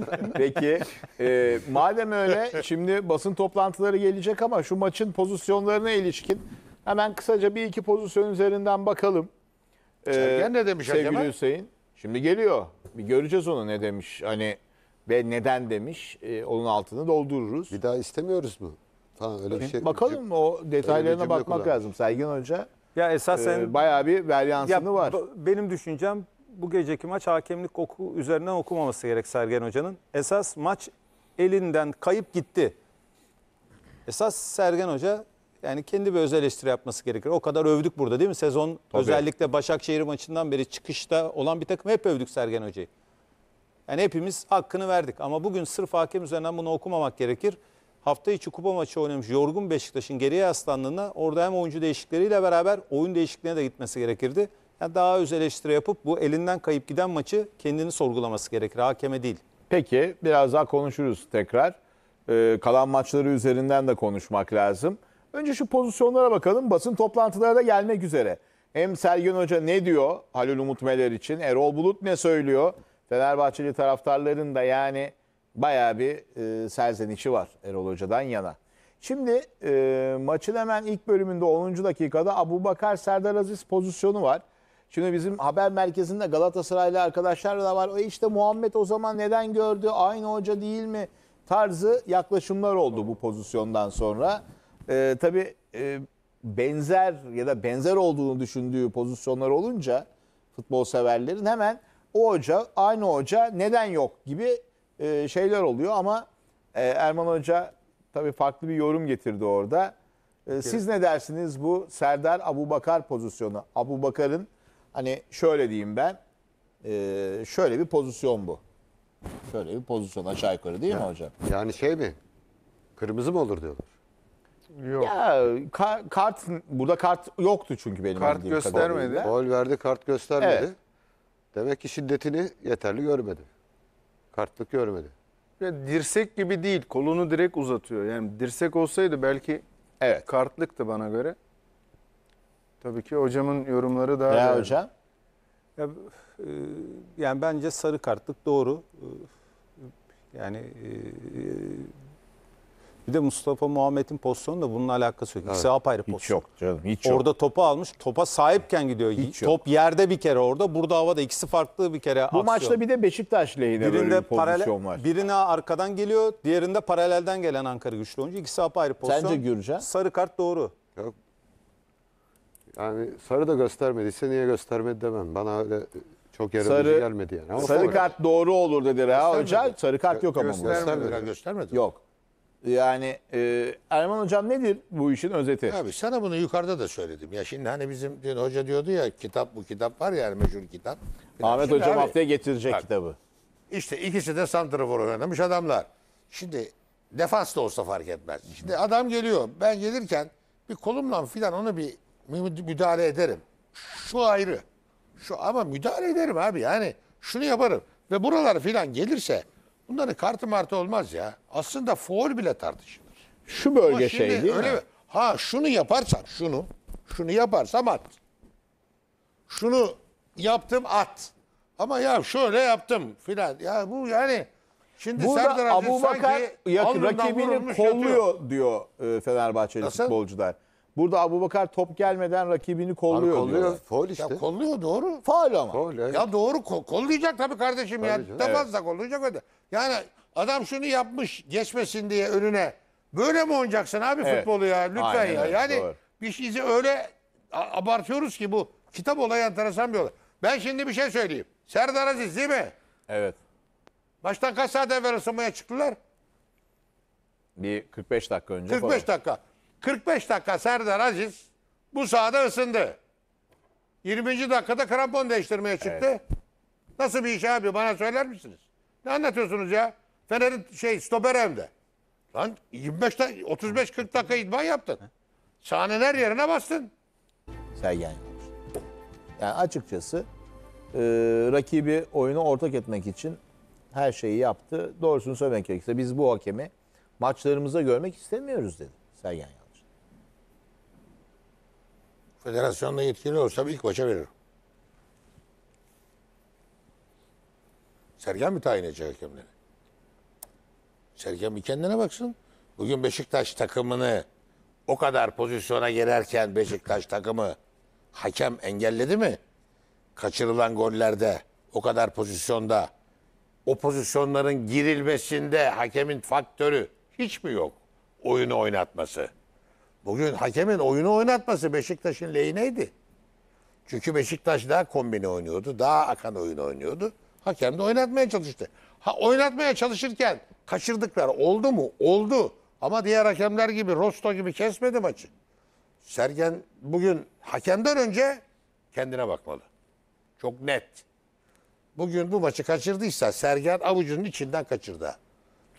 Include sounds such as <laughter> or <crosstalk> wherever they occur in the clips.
<laughs> Peki. E, madem öyle şimdi basın toplantıları gelecek ama şu maçın pozisyonlarına ilişkin hemen kısaca bir iki pozisyon üzerinden bakalım. E, Sergen ne demiş Sevgili acaba? Hüseyin. Şimdi geliyor. Bir göreceğiz onu ne demiş. Hani ve neden demiş. E, onun altını doldururuz. Bir daha istemiyoruz bu. Falan öyle bir şey. Bakalım o detaylarına bakmak kullanmış. lazım. Sergen Hoca Ya esas e, bayağı bir varyansını var. benim düşüncem bu geceki maç hakemlik oku, üzerinden okumaması gerek Sergen Hoca'nın. Esas maç elinden kayıp gitti. Esas Sergen Hoca yani kendi bir öz eleştiri yapması gerekir. O kadar övdük burada değil mi? Sezon Tabii. özellikle Başakşehir maçından beri çıkışta olan bir takım hep övdük Sergen Hoca'yı. Yani hepimiz hakkını verdik ama bugün sırf hakem üzerinden bunu okumamak gerekir. Hafta içi kupa maçı oynamış yorgun Beşiktaş'ın geriye aslandığında orada hem oyuncu değişikleriyle beraber oyun değişikliğine de gitmesi gerekirdi. Yani daha öz eleştiri yapıp bu elinden kayıp giden maçı kendini sorgulaması gerekir. Hakeme değil. Peki biraz daha konuşuruz tekrar. Ee, kalan maçları üzerinden de konuşmak lazım. Önce şu pozisyonlara bakalım. Basın toplantılara da gelmek üzere. Hem Sergen Hoca ne diyor Halil Umut Meler için? Erol Bulut ne söylüyor? Fenerbahçeli taraftarların da yani bayağı bir e, serzenişi var Erol Hoca'dan yana. Şimdi e, maçın hemen ilk bölümünde 10. dakikada Abu Bakar Serdar Aziz pozisyonu var. Şimdi bizim haber merkezinde Galatasaraylı arkadaşlar da var. E işte Muhammed o zaman neden gördü? Aynı hoca değil mi? Tarzı yaklaşımlar oldu bu pozisyondan sonra. Ee, tabii e, benzer ya da benzer olduğunu düşündüğü pozisyonlar olunca futbol severlerin hemen o hoca aynı hoca neden yok gibi e, şeyler oluyor ama e, Erman Hoca tabii farklı bir yorum getirdi orada. E, siz ne dersiniz bu Serdar Abubakar pozisyonu? Abubakar'ın Hani şöyle diyeyim ben. E, şöyle bir pozisyon bu. Şöyle bir pozisyon aşağı yukarı değil mi hocam? Yani şey mi? Kırmızı mı olur diyorlar. Yok. Ya ka- kart burada kart yoktu çünkü benim Kart göstermedi. kadarıyla. Gol verdi kart göstermedi. Evet. Demek ki şiddetini yeterli görmedi. Kartlık görmedi. Ya dirsek gibi değil. Kolunu direkt uzatıyor. Yani dirsek olsaydı belki Evet. kartlıktı bana göre. Tabii ki hocamın yorumları daha... Ya e, hocam? Ya, e, yani bence sarı kartlık doğru. E, yani bir de Mustafa Muhammed'in pozisyonu da bununla alakası yok. İkisi evet. apayrı pozisyon. Hiç yok canım. Hiç yok. Orada topu almış. Topa sahipken gidiyor. Hiç Top yerde bir kere orada. Burada havada. ikisi farklı bir kere Bu aksiyon. maçta bir de Beşiktaş lehine Birinde böyle bir pozisyon var. Birine arkadan geliyor. Diğerinde paralelden gelen Ankara güçlü oyuncu. İkisi apayrı pozisyon. Sence Gürcan? Sarı kart doğru. Yok. Yani sarı da göstermediyse niye göstermedi demem. Bana öyle çok yarımcı gelmedi yani. Ama Sarı sonra- kart doğru olur dedi Reha Hoca. Sarı kart yok ama. Göstermedi. Göstermedi. Göstermedi. Yok. Yani e, Erman Hocam nedir bu işin özeti? Abi sana bunu yukarıda da söyledim. Ya şimdi hani bizim dün hoca diyordu ya kitap bu kitap var yani meşhur kitap. Ahmet Şimdi Hocam abi, haftaya getirecek kitabı. İşte ikisi de santrafor oynamış adamlar. Şimdi defans da olsa fark etmez. Şimdi adam geliyor. Ben gelirken bir kolumla filan onu bir müdahale ederim. Şu ayrı. Şu ama müdahale ederim abi yani şunu yaparım ve buralar filan gelirse bunları kartı martı olmaz ya. Aslında foul bile tartışılır. Şu bölge şey değil öyle, mi? Ha şunu yaparsam, şunu, şunu yaparsam at. Şunu yaptım at. Ama ya şöyle yaptım filan. Ya bu yani şimdi Burada Serdar Aziz Abu Bakar rakibini kolluyor yatıyor. diyor e, Fenerbahçeli Nasıl? futbolcular. Burada Abubakar top gelmeden rakibini kolluyor. Abi kolluyor. diyorlar. işte. Ya kolluyor doğru. Faul ama. Faul, evet. Ya doğru ko- kollayacak tabii kardeşim Tabii canım. ya. Defans da kollayacak öyle. Yani adam şunu yapmış geçmesin diye önüne. Böyle mi oynayacaksın abi Evet. futbolu ya? Lütfen Aynen ya. öyle, Yani doğru. bir şeyi öyle abartıyoruz ki bu kitap olayı enteresan bir olay. Ben şimdi bir şey söyleyeyim. Serdar Aziz değil mi? Evet. Baştan kaç saat evvel ısınmaya çıktılar? Bir 45 dakika önce. falan. 45 dakika. 45 dakika Serdar Aziz bu sahada ısındı. 20. dakikada krampon değiştirmeye çıktı. Evet. Nasıl bir iş abi bana söyler misiniz? Ne anlatıyorsunuz ya? Fener'in şey stoper evde. Lan 25 35 40 dakika idman yaptın. Sahanın her yerine bastın. Sergen Yalçın. Yani açıkçası e, rakibi oyunu ortak etmek için her şeyi yaptı. Doğrusunu söylemek gerekirse biz bu hakemi maçlarımızda görmek istemiyoruz dedi Sergen Yalçın. Federasyonda yetkili olsam ilk başa veririm. Sergen mi tayin edecek hakemleri? Sergen bir kendine baksın. Bugün Beşiktaş takımını o kadar pozisyona girerken Beşiktaş takımı hakem engelledi mi? Kaçırılan gollerde, o kadar pozisyonda, o pozisyonların girilmesinde hakemin faktörü hiç mi yok? Oyunu oynatması. Bugün hakemin oyunu oynatması Beşiktaş'ın lehineydi. Çünkü Beşiktaş daha kombine oynuyordu. Daha akan oyun oynuyordu. Hakem de oynatmaya çalıştı. Ha oynatmaya çalışırken kaçırdıklar oldu mu? Oldu. Ama diğer hakemler gibi Rosto gibi kesmedi maçı. Sergen bugün hakemden önce kendine bakmalı. Çok net. Bugün bu maçı kaçırdıysa Sergen avucunun içinden kaçırdı.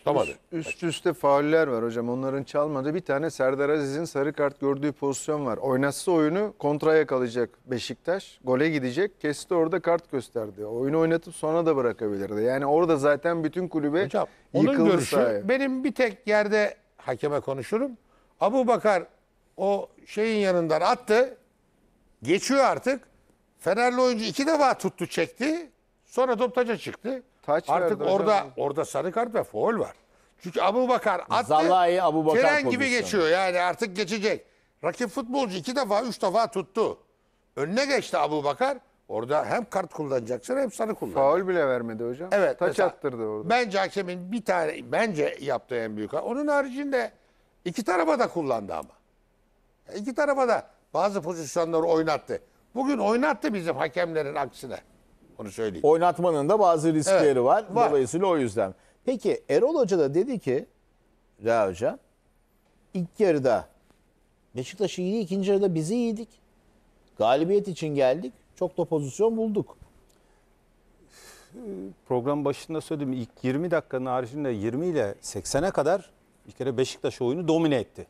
Tutamadı. Üst, üst üste fauller var hocam. Onların çalmadığı Bir tane Serdar Aziz'in sarı kart gördüğü pozisyon var. Oynatsa oyunu kontraya kalacak Beşiktaş. Gole gidecek. Kesti orada kart gösterdi. Oyunu oynatıp sonra da bırakabilirdi. Yani orada zaten bütün kulübe hocam, yıkıldı onun görüşü, sahip. Benim bir tek yerde hakeme konuşurum. Abu Bakar o şeyin yanından attı. Geçiyor artık. Fenerli oyuncu iki defa tuttu çekti. Sonra top taca çıktı. Taç Artık verdi orada hocam. orada sarı kart ve foul var. Çünkü Abu Bakar attı. Zalai Abu Bakar Tren gibi geçiyor yani artık geçecek. Rakip futbolcu iki defa üç defa tuttu. Önüne geçti Abu Bakar. Orada hem kart kullanacaksın hem sarı kullanacaksın. Faul bile vermedi hocam. Evet. Taç mesela, attırdı orada. Bence hakemin bir tane bence yaptığı en büyük. Onun haricinde iki tarafa da kullandı ama. İki tarafa da bazı pozisyonları oynattı. Bugün oynattı bizim hakemlerin aksine. Onu söyleyeyim. Oynatmanın da bazı riskleri evet, var. var. Dolayısıyla o yüzden. Peki Erol Hoca da dedi ki Reha Hoca ilk yarıda Beşiktaş iyiydi, ikinci yarıda bizi iyiydik. Galibiyet için geldik. Çok da pozisyon bulduk. Program başında söyledim ilk 20 dakikanın haricinde 20 ile 80'e kadar bir kere Beşiktaş oyunu domine etti.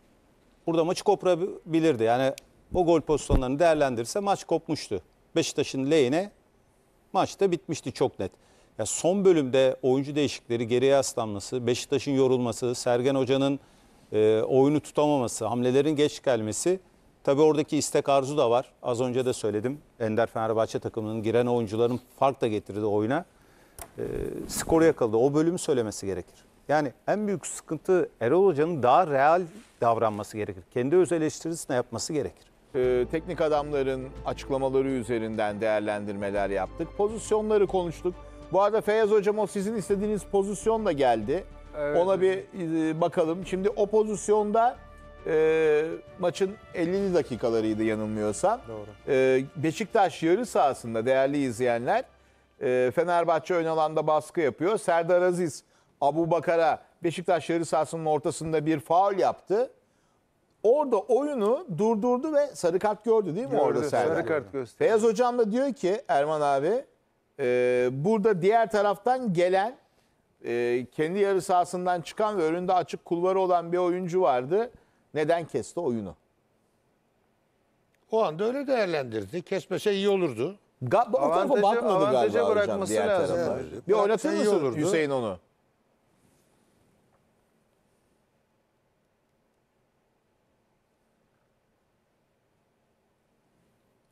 Burada maçı koparabilirdi. Yani o gol pozisyonlarını değerlendirirse maç kopmuştu. Beşiktaş'ın lehine maçta bitmişti çok net. Ya son bölümde oyuncu değişikleri, geriye aslanması, Beşiktaş'ın yorulması, Sergen Hoca'nın e, oyunu tutamaması, hamlelerin geç gelmesi Tabii oradaki istek arzu da var. Az önce de söyledim. Ender Fenerbahçe takımının giren oyuncuların fark da getirdi oyuna. E, skoru yakaladı. O bölümü söylemesi gerekir. Yani en büyük sıkıntı Erol Hoca'nın daha real davranması gerekir. Kendi öz eleştirisini yapması gerekir e, teknik adamların açıklamaları üzerinden değerlendirmeler yaptık. Pozisyonları konuştuk. Bu arada Feyyaz Hocam o sizin istediğiniz pozisyon da geldi. Evet. Ona bir e, bakalım. Şimdi o pozisyonda e, maçın 50 dakikalarıydı yanılmıyorsam. Doğru. E, Beşiktaş yarı sahasında değerli izleyenler e, Fenerbahçe ön alanda baskı yapıyor. Serdar Aziz Abu Bakar'a Beşiktaş yarı sahasının ortasında bir faul yaptı. Orada oyunu durdurdu ve sarı kart gördü değil mi Gördü, orada Serdar? sarı kart gösterdi. Feyyaz Hocam da diyor ki Erman abi e, burada diğer taraftan gelen e, kendi yarı sahasından çıkan ve önünde açık kulvarı olan bir oyuncu vardı. Neden kesti oyunu? O anda öyle değerlendirdi. Kesmese iyi olurdu. Ga- o tarafa bakmadı galiba hocam diğer lazım. tarafa. Bir oynatır mısın olurdu. Hüseyin onu?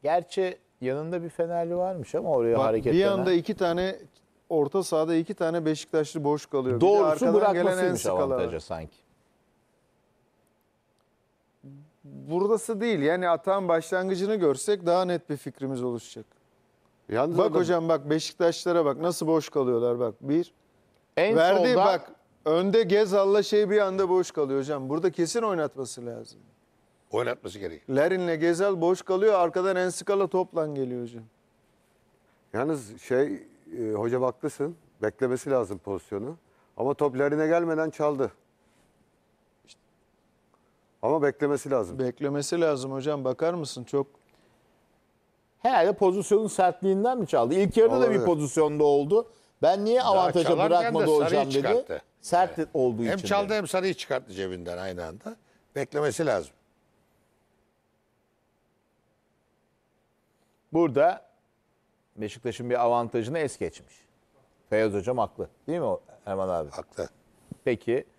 Gerçi yanında bir Fenerli varmış ama oraya Bak, hareket Bir anda iki tane orta sahada iki tane Beşiktaşlı boş kalıyor. Doğrusu bırakmasıymış avantajı sanki. Buradası değil. Yani atan başlangıcını görsek daha net bir fikrimiz oluşacak. Yalnız bak adam... hocam bak Beşiktaşlara bak nasıl boş kalıyorlar bak. Bir. En verdi soldan... bak önde Gezal'la şey bir anda boş kalıyor hocam. Burada kesin oynatması lazım. Oynatması gerekiyor. Lerin'le Gezel boş kalıyor. Arkadan Enskala toplan geliyor hocam. Yalnız şey e, hoca haklısın. Beklemesi lazım pozisyonu. Ama top Lerin'e gelmeden çaldı. Ama beklemesi lazım. Beklemesi lazım hocam. Bakar mısın? Çok Herhalde pozisyonun sertliğinden mi çaldı? İlk yarıda da bir pozisyonda oldu. Ben niye avantaja çalarken bırakmadı de hocam dedi. çıkarttı. Sert olduğu Hem için. Hem çaldı hem sarıyı çıkarttı cebinden aynı anda. Beklemesi lazım. Burada Beşiktaş'ın bir avantajını es geçmiş. Feyyaz Hocam haklı. Değil mi Erman abi? Haklı. Peki